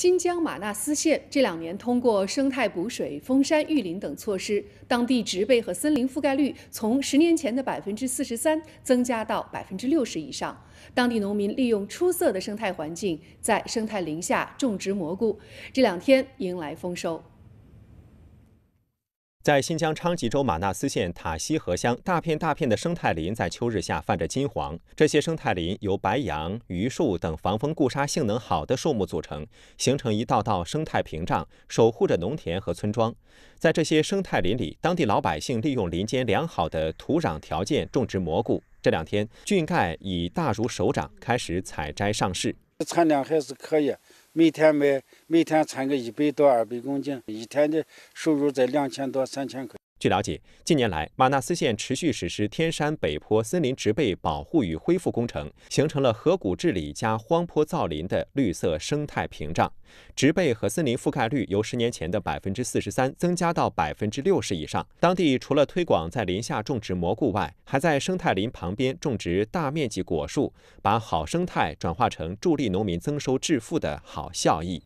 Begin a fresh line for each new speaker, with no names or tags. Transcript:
新疆玛纳斯县这两年通过生态补水、封山育林等措施，当地植被和森林覆盖率从十年前的百分之四十三增加到百分之六十以上。当地农民利用出色的生态环境，在生态林下种植蘑菇，这两天迎来丰收。
在新疆昌吉州玛纳斯县塔西河乡，大片大片的生态林在秋日下泛着金黄。这些生态林由白杨、榆树等防风固沙性能好的树木组成，形成一道道生态屏障，守护着农田和村庄。在这些生态林里，当地老百姓利用林间良好的土壤条件种植蘑菇。这两天，菌盖已大如手掌，开始采摘上市。
产量还是可以，每天卖，每天产个一百多、二百公斤，一天的收入在两千多、三千块。
据了解，近年来，玛纳斯县持续实施天山北坡森林植被保护与恢复工程，形成了河谷治理加荒坡造林的绿色生态屏障，植被和森林覆盖率由十年前的百分之四十三增加到百分之六十以上。当地除了推广在林下种植蘑菇外，还在生态林旁边种植大面积果树，把好生态转化成助力农民增收致富的好效益。